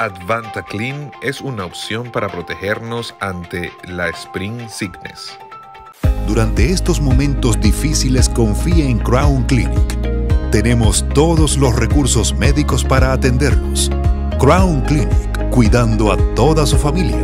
Advanta Clean es una opción para protegernos ante la Spring Sickness. Durante estos momentos difíciles confía en Crown Clinic. Tenemos todos los recursos médicos para atenderlos. Crown Clinic, cuidando a toda su familia.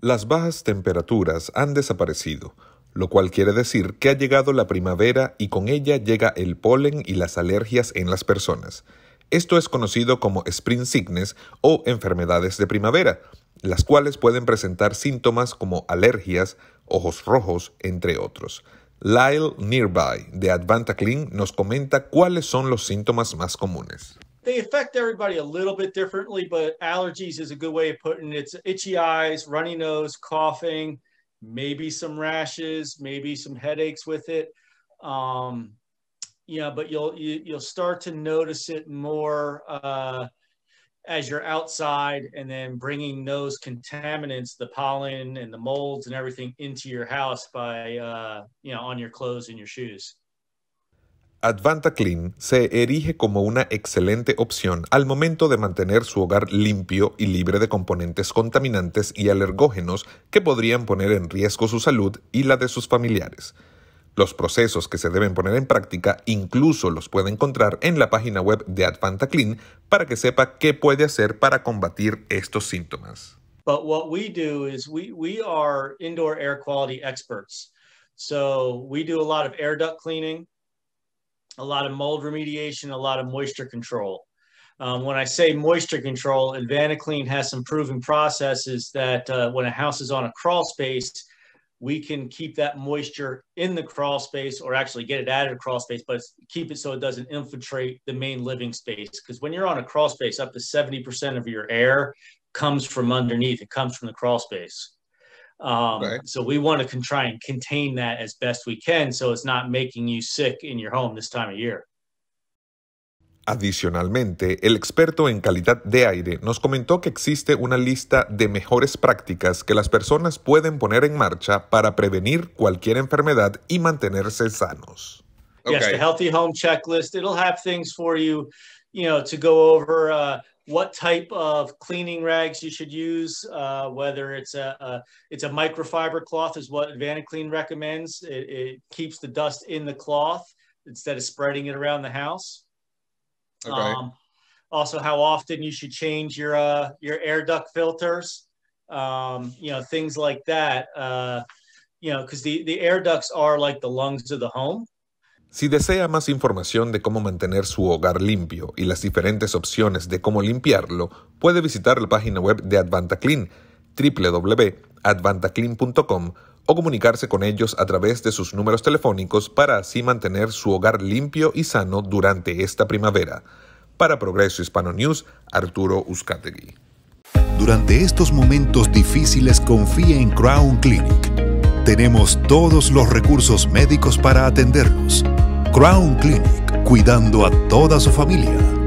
Las bajas temperaturas han desaparecido, lo cual quiere decir que ha llegado la primavera y con ella llega el polen y las alergias en las personas. Esto es conocido como spring sickness o enfermedades de primavera, las cuales pueden presentar síntomas como alergias, ojos rojos, entre otros. Lyle Nearby de Advanta Clean nos comenta cuáles son los síntomas más comunes. They affect everybody a little bit differently, but allergies is a good way of putting it. It's itchy eyes, runny nose, coughing, maybe some rashes, maybe some headaches with it. Um, you know, but you'll you, you'll start to notice it more uh, as you're outside, and then bringing those contaminants, the pollen and the molds and everything, into your house by uh, you know on your clothes and your shoes. Advanta Clean se erige como una excelente opción al momento de mantener su hogar limpio y libre de componentes contaminantes y alergógenos que podrían poner en riesgo su salud y la de sus familiares. Los procesos que se deben poner en práctica incluso los puede encontrar en la página web de Advanta Clean para que sepa qué puede hacer para combatir estos síntomas. But what we do is we, we are indoor air quality experts. So we do a lot of air duct cleaning, a lot of mold remediation, a lot of moisture control. Um, when I say moisture control, Clean has some proven processes that uh, when a house is on a crawl space, we can keep that moisture in the crawl space or actually get it out of the crawl space, but keep it so it doesn't infiltrate the main living space. Because when you're on a crawl space, up to 70% of your air comes from underneath, it comes from the crawl space. Um, right. So we want to try and contain that as best we can so it's not making you sick in your home this time of year. Adicionalmente, el experto en calidad de aire nos comentó que existe una lista de mejores prácticas que las personas pueden poner en marcha para prevenir cualquier enfermedad y mantenerse sanos. Okay. Yes, the healthy home checklist. It'll have things for you, you know, to go over uh, what type of cleaning rags you should use, uh, whether it's a, a, it's a microfiber cloth is what Clean recommends. It, it keeps the dust in the cloth instead of spreading it around the house. Okay. Um, also, how often you should change your uh, your air duct filters. Um, you know, things like that. Uh, you know, because the, the air ducts are like the lungs of the home. Si desea más información de cómo mantener su hogar limpio y las diferentes opciones de cómo limpiarlo, puede visitar la página web de AdvantaClean www.advantaclean.com o comunicarse con ellos a través de sus números telefónicos para así mantener su hogar limpio y sano durante esta primavera. Para Progreso Hispano News, Arturo Uzcategui. Durante estos momentos difíciles confía en Crown Clinic. Tenemos todos los recursos médicos para atenderlos. Crown Clinic, cuidando a toda su familia.